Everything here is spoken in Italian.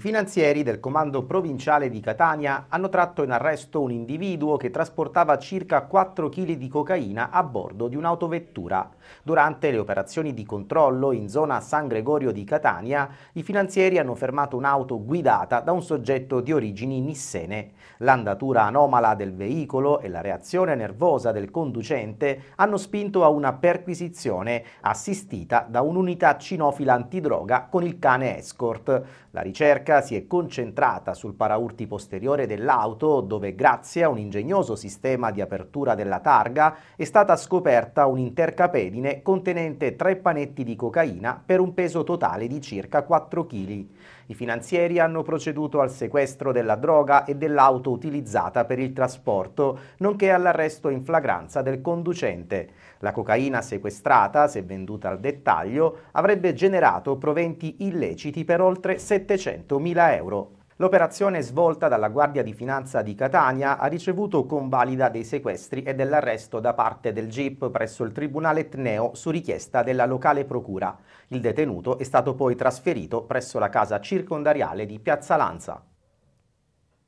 finanzieri del comando provinciale di Catania hanno tratto in arresto un individuo che trasportava circa 4 kg di cocaina a bordo di un'autovettura. Durante le operazioni di controllo in zona San Gregorio di Catania, i finanzieri hanno fermato un'auto guidata da un soggetto di origini nissene. L'andatura anomala del veicolo e la reazione nervosa del conducente hanno spinto a una perquisizione assistita da un'unità cinofila antidroga con il cane escort. La ricerca ricerca si è concentrata sul paraurti posteriore dell'auto dove grazie a un ingegnoso sistema di apertura della targa è stata scoperta un'intercapedine contenente tre panetti di cocaina per un peso totale di circa 4 kg. I finanzieri hanno proceduto al sequestro della droga e dell'auto utilizzata per il trasporto, nonché all'arresto in flagranza del conducente. La cocaina sequestrata, se venduta al dettaglio, avrebbe generato proventi illeciti per oltre 700 100.000 euro. L'operazione svolta dalla Guardia di Finanza di Catania ha ricevuto convalida dei sequestri e dell'arresto da parte del GIP presso il Tribunale Etneo su richiesta della locale procura. Il detenuto è stato poi trasferito presso la casa circondariale di Piazza Lanza.